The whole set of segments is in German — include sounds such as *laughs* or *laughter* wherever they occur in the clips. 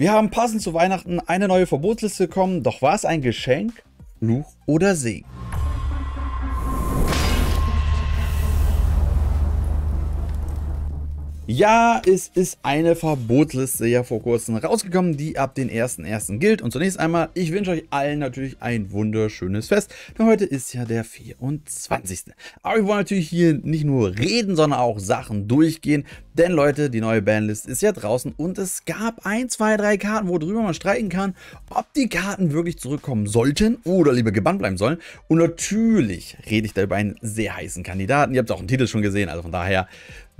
Wir haben passend zu Weihnachten eine neue Verbotsliste bekommen, doch war es ein Geschenk, Fluch oder Segen? Ja, es ist eine Verbotsliste ja vor kurzem rausgekommen, die ab den 1.1. gilt. Und zunächst einmal, ich wünsche euch allen natürlich ein wunderschönes Fest, denn heute ist ja der 24. Aber wir wollen natürlich hier nicht nur reden, sondern auch Sachen durchgehen, denn Leute, die neue Bandlist ist ja draußen und es gab ein, zwei, drei Karten, worüber man streiten kann, ob die Karten wirklich zurückkommen sollten oder lieber gebannt bleiben sollen. Und natürlich rede ich da über einen sehr heißen Kandidaten. Ihr habt auch im Titel schon gesehen, also von daher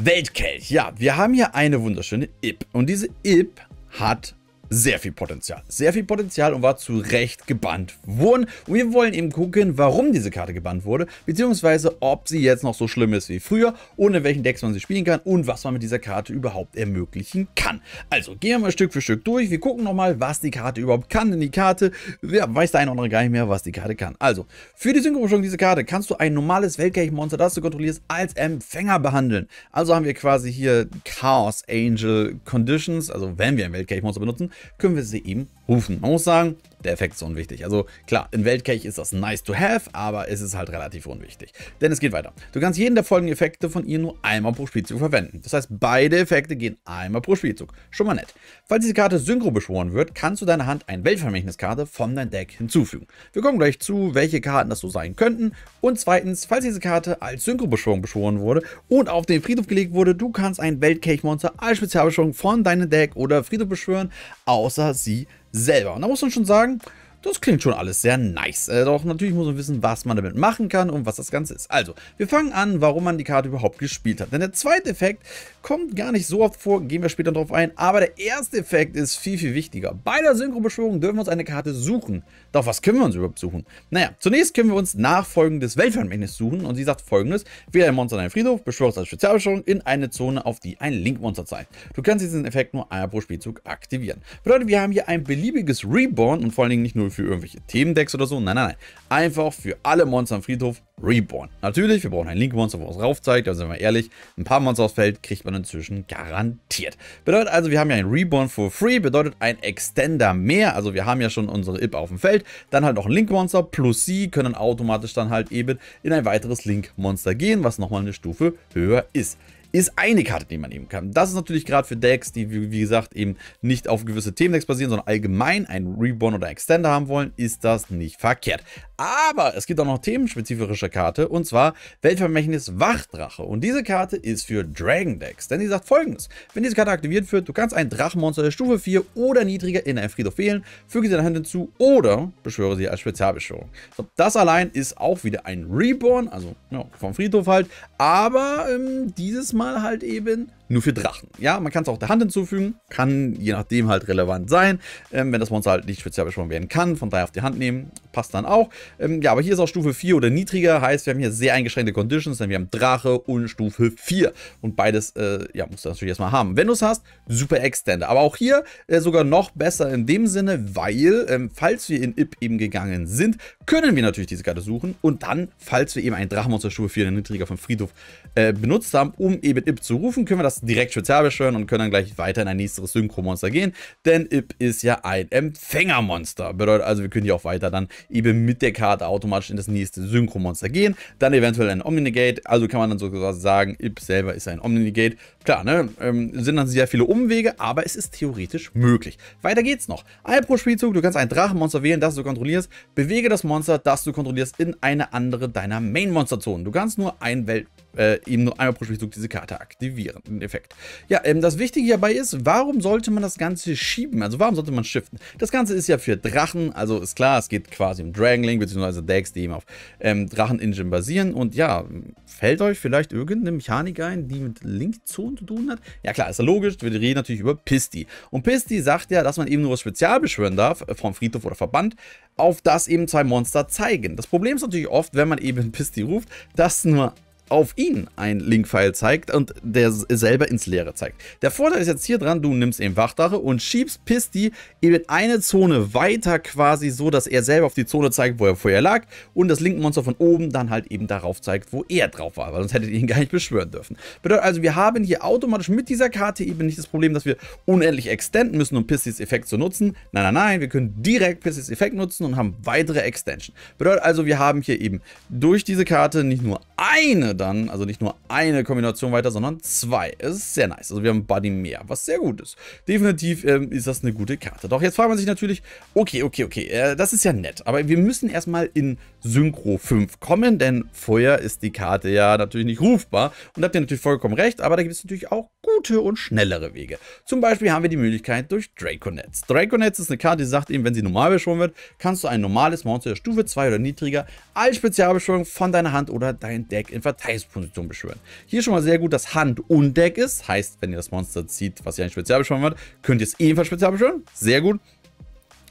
Weltkelch. Ja, wir haben hier eine wunderschöne Ip. Und diese Ip hat sehr viel Potenzial. Sehr viel Potenzial und war zu Recht gebannt worden. Und wir wollen eben gucken, warum diese Karte gebannt wurde, beziehungsweise ob sie jetzt noch so schlimm ist wie früher, und in welchen Decks man sie spielen kann und was man mit dieser Karte überhaupt ermöglichen kann. Also gehen wir mal Stück für Stück durch. Wir gucken nochmal, was die Karte überhaupt kann. Denn die Karte, ja, weiß der eine oder andere gar nicht mehr, was die Karte kann. Also, für die Synchrobeschwörung dieser Karte kannst du ein normales Weltgleichmonster, das du kontrollierst, als Empfänger behandeln. Also haben wir quasi hier Chaos Angel Conditions, also wenn wir ein Weltgleichmonster benutzen, können wir sie ihm rufen. Man muss sagen, der Effekt ist unwichtig. Also klar, in Weltkech ist das nice to have, aber es ist halt relativ unwichtig. Denn es geht weiter. Du kannst jeden der folgenden Effekte von ihr nur einmal pro Spielzug verwenden. Das heißt, beide Effekte gehen einmal pro Spielzug. Schon mal nett. Falls diese Karte synchro beschworen wird, kannst du deiner Hand eine Weltvermächtniskarte von deinem Deck hinzufügen. Wir kommen gleich zu, welche Karten das so sein könnten. Und zweitens, falls diese Karte als synchro beschworen, wurde und auf den Friedhof gelegt wurde, du kannst ein Weltkech-Monster als Spezialbeschwörung von deinem Deck oder Friedhof beschwören, außer sie selber. Und da muss man schon sagen, das klingt schon alles sehr nice. Äh, doch natürlich muss man wissen, was man damit machen kann und was das Ganze ist. Also, wir fangen an, warum man die Karte überhaupt gespielt hat. Denn der zweite Effekt kommt gar nicht so oft vor, gehen wir später darauf ein. Aber der erste Effekt ist viel, viel wichtiger. Bei der Synchrobeschwörung dürfen wir uns eine Karte suchen. Doch was können wir uns überhaupt suchen? Naja, zunächst können wir uns nachfolgendes folgendes suchen. Und sie sagt folgendes. Wähle ein Monster in einen Friedhof, beschwöre es als Spezialbeschwörung in eine Zone, auf die ein Link-Monster zeigt. Du kannst diesen Effekt nur einmal pro Spielzug aktivieren. Bedeutet, wir haben hier ein beliebiges Reborn und vor allen Dingen nicht nur Erweiterung für irgendwelche Themendecks oder so. Nein, nein, nein. Einfach für alle Monster am Friedhof Reborn. Natürlich, wir brauchen ein Link-Monster, wo es rauf zeigt. Also sind wir ehrlich, ein paar Monster aus Feld kriegt man inzwischen garantiert. Bedeutet also, wir haben ja ein Reborn for free, bedeutet ein Extender mehr. Also wir haben ja schon unsere IP auf dem Feld. Dann halt noch ein Link-Monster plus sie können automatisch dann halt eben in ein weiteres Link-Monster gehen, was nochmal eine Stufe höher ist ist eine Karte, die man nehmen kann. Das ist natürlich gerade für Decks, die wie gesagt eben nicht auf gewisse Themendecks basieren, sondern allgemein ein Reborn oder Extender haben wollen, ist das nicht verkehrt. Aber es gibt auch noch themenspezifische Karte und zwar Weltvermächtnis Wachdrache. Und diese Karte ist für Dragon Decks, denn die sagt folgendes. Wenn diese Karte aktiviert wird, du kannst ein Drachenmonster der Stufe 4 oder niedriger in einem Friedhof wählen, füge sie deiner Hand hinzu oder beschwöre sie als Spezialbeschwörung. So, das allein ist auch wieder ein Reborn, also ja, vom Friedhof halt, aber ähm, dieses Mal Mal halt eben nur für Drachen. Ja, man kann es auch der Hand hinzufügen, kann je nachdem halt relevant sein, ähm, wenn das Monster halt nicht speziell beschworen werden kann, von daher auf die Hand nehmen, passt dann auch. Ähm, ja, aber hier ist auch Stufe 4 oder niedriger, heißt wir haben hier sehr eingeschränkte Conditions, denn wir haben Drache und Stufe 4 und beides, äh, ja, musst du natürlich erstmal haben. Wenn du es hast, super Extender, aber auch hier äh, sogar noch besser in dem Sinne, weil, ähm, falls wir in IP eben gegangen sind, können wir natürlich diese Karte suchen und dann, falls wir eben ein Drachenmonster Stufe 4 oder niedriger vom Friedhof äh, benutzt haben, um eben mit Ip zu rufen, können wir das direkt spezial beschwören und können dann gleich weiter in ein nächstes Synchro-Monster gehen, denn Ip ist ja ein Empfängermonster. Bedeutet also, wir können hier auch weiter dann eben mit der Karte automatisch in das nächste Synchro-Monster gehen, dann eventuell ein Omnigate, also kann man dann sozusagen sagen, Ip selber ist ein Omnigate. Klar, ne, ähm, sind dann sehr viele Umwege, aber es ist theoretisch möglich. Weiter geht's noch. Ein pro Spielzug, du kannst ein Drachenmonster wählen, das du kontrollierst, bewege das Monster, das du kontrollierst, in eine andere deiner Main-Monster-Zonen. Du kannst nur ein Welt, äh, eben nur einmal pro Spielzug diese Karte Karte aktivieren. Im Effekt. Ja, ähm, das Wichtige hierbei ist, warum sollte man das Ganze schieben? Also warum sollte man shiften? Das Ganze ist ja für Drachen, also ist klar, es geht quasi um Dragonlink, beziehungsweise Decks, die eben auf ähm, Drachen-Engine basieren. Und ja, fällt euch vielleicht irgendeine Mechanik ein, die mit Link-Zonen zu tun hat? Ja klar, ist ja logisch, wir reden natürlich über Pisti. Und Pisti sagt ja, dass man eben nur was Spezial beschwören darf, äh, vom Friedhof oder Verband, auf das eben zwei Monster zeigen. Das Problem ist natürlich oft, wenn man eben Pisti ruft, dass nur auf ihn ein Link-File zeigt und der selber ins Leere zeigt. Der Vorteil ist jetzt hier dran, du nimmst eben Wachdache und schiebst Pisti eben eine Zone weiter quasi so, dass er selber auf die Zone zeigt, wo er vorher lag und das Link-Monster von oben dann halt eben darauf zeigt, wo er drauf war, weil sonst hättet ihr ihn *laughs* gar nicht beschwören dürfen. Bedeutet also, wir haben hier automatisch mit dieser Karte eben nicht das Problem, dass wir unendlich extenden müssen, um Pistis Effekt zu nutzen. Nein, nein, nein, wir können direkt Pistis Effekt nutzen und haben weitere Extension. Bedeutet also, wir haben hier eben durch diese Karte nicht nur eine dann also nicht nur eine Kombination weiter, sondern zwei. Es ist sehr nice. Also wir haben Buddy mehr, was sehr gut ist. Definitiv ähm, ist das eine gute Karte. Doch jetzt fragt man sich natürlich, okay, okay, okay, äh, das ist ja nett. Aber wir müssen erstmal in Synchro 5 kommen, denn vorher ist die Karte ja natürlich nicht rufbar. Und da habt ihr natürlich vollkommen recht, aber da gibt es natürlich auch gute und schnellere Wege. Zum Beispiel haben wir die Möglichkeit durch Draconets. Draconets ist eine Karte, die sagt eben, wenn sie normal beschworen wird, kannst du ein normales Monster der Stufe 2 oder niedriger als Spezialbeschwörung von deiner Hand oder deinem Deck in Verteidigung Face-Position beschwören. Hier schon mal sehr gut, dass Hand undeck ist. Heißt, wenn ihr das Monster zieht, was ihr ein spezial beschwören könnt ihr es ebenfalls Spezialbeschwören. Sehr gut.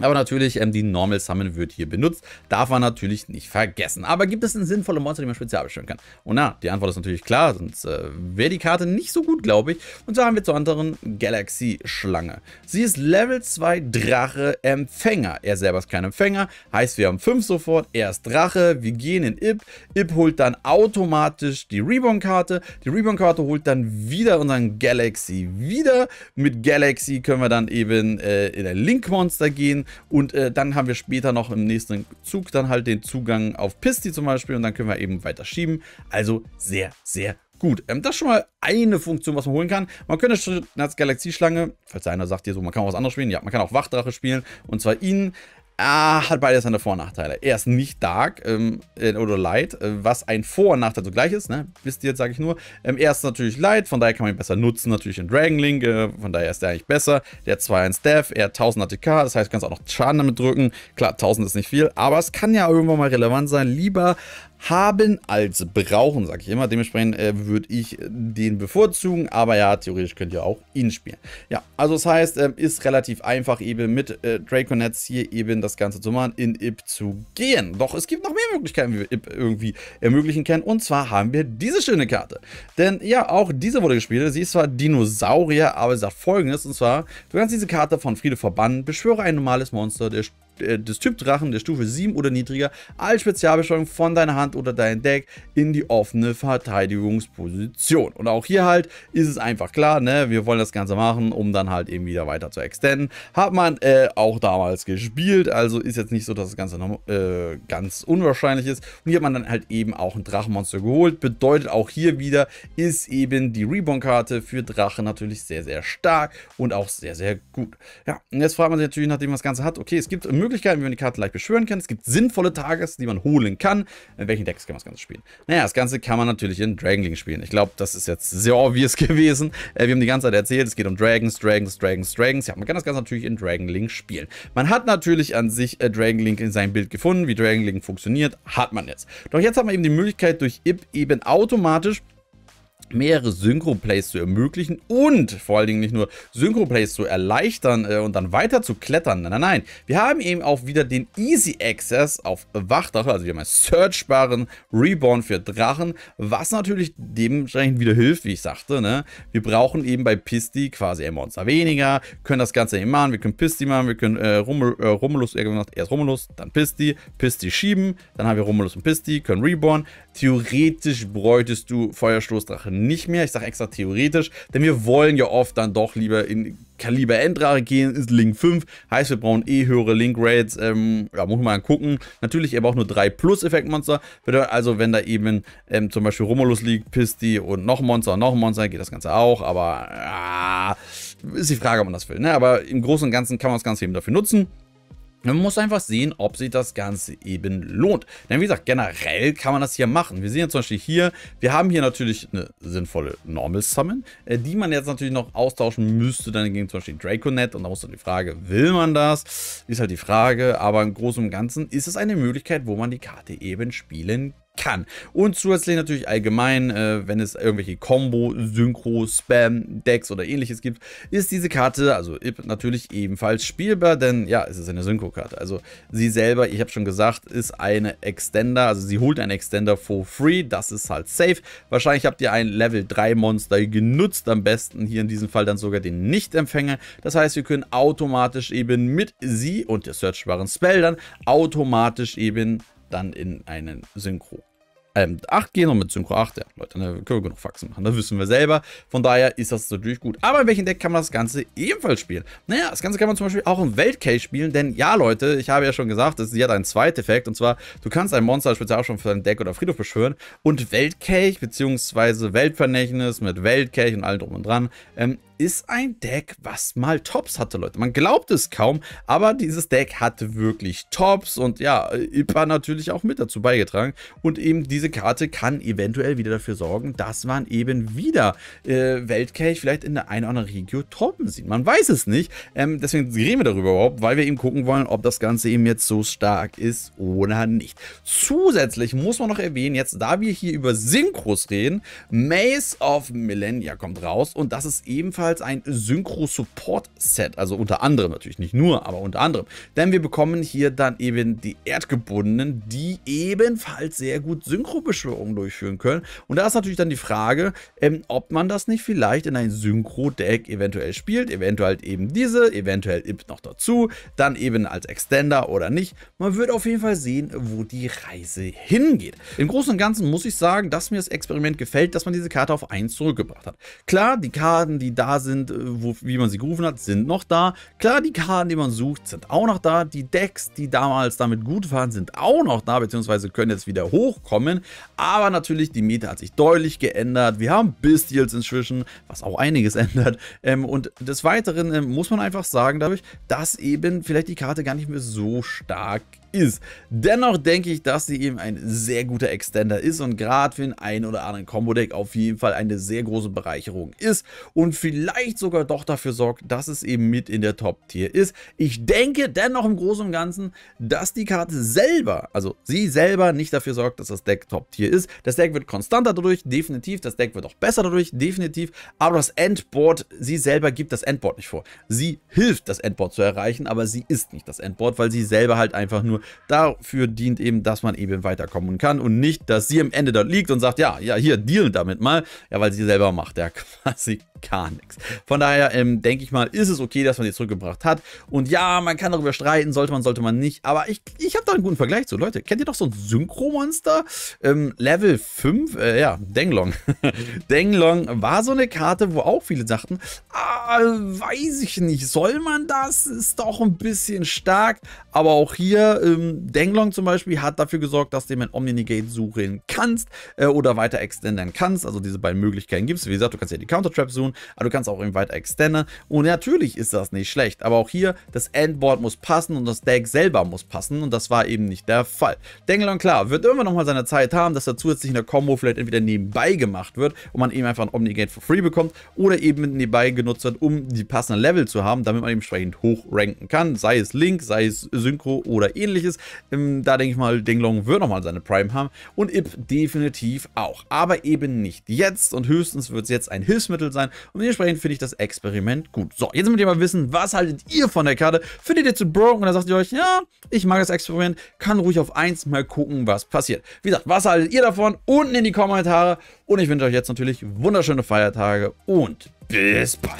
Aber natürlich, ähm, die Normal Summon wird hier benutzt. Darf man natürlich nicht vergessen. Aber gibt es denn sinnvolle Monster, die man spezial beschwören kann? Und na, die Antwort ist natürlich klar, sonst äh, wäre die Karte nicht so gut, glaube ich. Und so haben wir zur anderen Galaxy-Schlange. Sie ist Level 2 Drache-Empfänger. Er selber ist kein Empfänger, heißt wir haben 5 sofort. Er ist Drache, wir gehen in Ip. Ip holt dann automatisch die Reborn-Karte. Die Reborn-Karte holt dann wieder unseren Galaxy wieder. Mit Galaxy können wir dann eben äh, in ein Link-Monster gehen und äh, dann haben wir später noch im nächsten Zug dann halt den Zugang auf Pisti zum Beispiel und dann können wir eben weiter schieben. Also sehr, sehr Gut, ähm, das ist schon mal eine Funktion, was man holen kann. Man könnte schon als Galaxieschlange, falls einer sagt dir so, man kann auch was anderes spielen, ja, man kann auch Wachdrache spielen und zwar ihn. Ah, hat beides seine Vor- und Nachteile. Er ist nicht dark ähm, äh, oder light, äh, was ein Vor- und Nachteil zugleich ist, ne? Wisst ihr jetzt, sage ich nur. Ähm, er ist natürlich light, von daher kann man ihn besser nutzen, natürlich in Dragonlink, äh, von daher ist er eigentlich besser. Der hat 2 1 Dev, er hat 1000 ATK, das heißt, du kannst auch noch Schaden damit drücken. Klar, 1000 ist nicht viel, aber es kann ja irgendwann mal relevant sein. Lieber haben als brauchen, sag ich immer. Dementsprechend äh, würde ich den bevorzugen, aber ja, theoretisch könnt ihr auch ihn spielen. Ja, also das heißt, äh, ist relativ einfach eben mit äh, Draconets hier eben das Ganze zu machen, in IP zu gehen. Doch es gibt noch mehr Möglichkeiten, wie wir IP irgendwie ermöglichen können. Und zwar haben wir diese schöne Karte. Denn ja, auch diese wurde gespielt. Sie ist zwar Dinosaurier, aber sie sagt folgendes. Und zwar, du kannst diese Karte von Friede verbannen, beschwöre ein normales Monster, der äh, des Typ Drachen der Stufe 7 oder niedriger als Spezialbeschreibung von deiner Hand oder deinem Deck in die offene Verteidigungsposition. Und auch hier halt ist es einfach klar, ne, wir wollen das Ganze machen, um dann halt eben wieder weiter zu extenden. Hat man äh, auch damals gespielt, also ist jetzt nicht so, dass das Ganze noch, äh, ganz unwahrscheinlich ist. Und hier hat man dann halt eben auch ein Drachenmonster geholt. Bedeutet auch hier wieder, ist eben die Reborn-Karte für Drachen natürlich sehr, sehr stark und auch sehr, sehr gut. Ja, und jetzt fragt man sich natürlich, nachdem man das Ganze hat, okay, es gibt Möglichkeiten, Möglichkeiten, wie man die Karte leicht beschwören kann. Es gibt sinnvolle Tages, die man holen kann. In welchen Decks kann man das Ganze spielen? Naja, das Ganze kann man natürlich in Dragling spielen. Ich glaube, das ist jetzt sehr obvious *laughs* gewesen. Äh, wir haben die ganze Zeit erzählt, es geht um Dragons, Dragons, Dragons, Dragons. Ja, man kann das Ganze natürlich in Dragonlink spielen. Man hat natürlich an sich äh, Dragonlink in seinem Bild gefunden, wie Dragonlink funktioniert, hat man jetzt. Doch jetzt hat man eben die Möglichkeit, durch IP eben automatisch mehrere Synchro-Plays zu ermöglichen und vor allen Dingen nicht nur Synchro-Plays zu erleichtern äh, und dann weiter zu klettern. Nein, nein, nein. Wir haben eben auch wieder den Easy Access auf Wachdrache, also wir haben einen searchbaren Reborn für Drachen, was natürlich dementsprechend wieder hilft, wie ich sagte. Ne? Wir brauchen eben bei Pisti quasi ein Monster weniger, können das Ganze eben machen, wir können Pisti machen, wir können äh, Rummel, äh, Romulus, erst Romulus, dann Pisti, Pisti schieben, dann haben wir Romulus und Pisti, können Reborn. Theoretisch bräuchtest du Feuerstoßdrachen nicht mehr. Ich sage extra theoretisch, denn wir wollen ja oft dann doch lieber in Kaliber Endrare gehen, ist Link 5. Heißt, wir brauchen eh höhere Link Rates. Ähm, ja, muss man mal gucken. Natürlich, ihr braucht nur 3 Plus-Effekt-Monster. Also, wenn da eben ähm, zum Beispiel Romulus liegt, Pisti und noch Monster und noch Monster, geht das Ganze auch. Aber äh, ist die Frage, ob man das will. Ne? Aber im Großen und Ganzen kann man das Ganze eben dafür nutzen. Man muss einfach sehen, ob sich das Ganze eben lohnt. Denn wie gesagt, generell kann man das hier machen. Wir sehen jetzt zum Beispiel hier, wir haben hier natürlich eine sinnvolle Normal Summon, äh, die man jetzt natürlich noch austauschen müsste, dann gegen zum Beispiel Draconet. Und da muss dann die Frage, will man das? Ist halt die Frage, aber im Großen und Ganzen ist es eine Möglichkeit, wo man die Karte eben spielen kann kann. Und zusätzlich natürlich allgemein, äh, wenn es irgendwelche Combo, Synchro, Spam, Decks oder ähnliches gibt, ist diese Karte, also IP, natürlich ebenfalls spielbar, denn ja, es ist eine Synchro-Karte. Also sie selber, ich habe schon gesagt, ist eine Extender, also sie holt einen Extender for free, das ist halt safe. Wahrscheinlich habt ihr ein Level 3 Monster genutzt, am besten hier in diesem Fall dann sogar den Nicht-Empfänger. Das heißt, wir können automatisch eben mit sie und der searchbaren Spell dann automatisch eben dann in einen Synchro ähm, 8 gehen und mit Synchro 8, ja, Leute, ne, können wir genug Faxen machen, das wissen wir selber. Von daher ist das natürlich gut. Aber in welchem Deck kann man das Ganze ebenfalls spielen? Naja, das Ganze kann man zum Beispiel auch im Weltcase spielen, denn ja, Leute, ich habe ja schon gesagt, sie hat einen Zweiteffekt und zwar, du kannst ein Monster speziell schon für dein Deck oder Friedhof beschwören und Weltcase beziehungsweise Weltvernächtnis mit Weltcase und allem drum und dran ähm, ist ein Deck, was mal Tops hatte, Leute. Man glaubt es kaum, aber dieses Deck hatte wirklich Tops und ja, Ipa natürlich auch mit dazu beigetragen. Und eben diese Karte kann eventuell wieder dafür sorgen, dass man eben wieder äh, Weltkelch vielleicht in der einen oder anderen Regio toppen sieht. Man weiß es nicht, ähm, deswegen reden wir darüber überhaupt, weil wir eben gucken wollen, ob das Ganze eben jetzt so stark ist oder nicht. Zusätzlich muss man noch erwähnen, jetzt da wir hier über Synchros reden, Maze of Millennia kommt raus und das ist ebenfalls ebenfalls ein Synchro-Support-Set. Also unter anderem natürlich, nicht nur, aber unter anderem. Denn wir bekommen hier dann eben die Erdgebundenen, die ebenfalls sehr gut Synchro-Beschwörungen durchführen können. Und da ist natürlich dann die Frage, ähm, ob man das nicht vielleicht in ein Synchro-Deck eventuell spielt. Eventuell halt eben diese, eventuell Imp noch dazu, dann eben als Extender oder nicht. Man wird auf jeden Fall sehen, wo die Reise hingeht. Im Großen und Ganzen muss ich sagen, dass mir das Experiment gefällt, dass man diese Karte auf 1 zurückgebracht hat. Klar, die Karten, die da sind, äh, wo, wie man sie gerufen hat, sind noch da. Klar, die Karten, die man sucht, sind auch noch da. Die Decks, die damals damit gut waren, sind auch noch da, beziehungsweise können jetzt wieder hochkommen. Aber natürlich, die Meta hat sich deutlich geändert. Wir haben Bestials inzwischen, was auch einiges *laughs* ändert. Ähm, und des Weiteren ähm, muss man einfach sagen dadurch, dass eben vielleicht die Karte gar nicht mehr so stark ist. Dennoch denke ich, dass sie eben ein sehr guter Extender ist und gerade für den einen oder anderen Combo-Deck auf jeden Fall eine sehr große Bereicherung ist und vielleicht sogar doch dafür sorgt, dass es eben mit in der Top-Tier ist. Ich denke dennoch im Großen und Ganzen, dass die Karte selber, also sie selber nicht dafür sorgt, dass das Deck Top-Tier ist. Das Deck wird konstanter dadurch, definitiv. Das Deck wird auch besser dadurch, definitiv. Aber das Endboard, sie selber gibt das Endboard nicht vor. Sie hilft, das Endboard zu erreichen, aber sie ist nicht das Endboard, weil sie selber halt einfach nur Dafür dient eben, dass man eben weiterkommen kann und nicht, dass sie am Ende dort liegt und sagt, ja, ja, hier, deal damit mal. Ja, weil sie selber macht ja *laughs* quasi gar nichts. Von daher ähm, denke ich mal, ist es okay, dass man die zurückgebracht hat. Und ja, man kann darüber streiten, sollte man, sollte man nicht. Aber ich, ich habe da einen guten Vergleich zu. Leute, kennt ihr doch so ein Synchro-Monster? Ähm, Level 5, äh, ja, Denglong. *laughs* Denglong war so eine Karte, wo auch viele dachten, ah, weiß ich nicht, soll man das? Ist doch ein bisschen stark. Aber auch hier, ähm, Denglong zum Beispiel hat dafür gesorgt, dass du mit Omni-Negate suchen kannst äh, oder weiter extendern kannst. Also diese beiden Möglichkeiten gibt es. Wie gesagt, du kannst ja die Counter-Trap suchen tun, aber du kannst auch eben weiter extenden. Und natürlich ist das nicht schlecht, aber auch hier, das Endboard muss passen und das Deck selber muss passen und das war eben nicht der Fall. Denglong, klar, wird irgendwann nochmal seine Zeit haben, dass er zusätzlich in der Combo vielleicht entweder nebenbei gemacht wird und man eben einfach ein Omnigate for free bekommt oder eben nebenbei genutzt wird, um die passenden Level zu haben, damit man eben entsprechend hochranken kann, sei es Link, sei es Synchro oder ähnliches. Ähm, da denke ich mal, Denglong wird nochmal seine Prime haben und Ip definitiv auch, aber eben nicht jetzt und höchstens wird es jetzt ein Hilfsmittel sein und dementsprechend finde ich das Experiment gut. So, jetzt müsst ihr mal wissen, was haltet ihr von der Karte? Findet ihr zu broken oder sagt ihr euch, ja, ich mag das Experiment, kann ruhig auf 1 mal gucken, was passiert. Wie gesagt, was haltet ihr davon? Unten in die Kommentare. Und ich wünsche euch jetzt natürlich wunderschöne Feiertage und bis bald.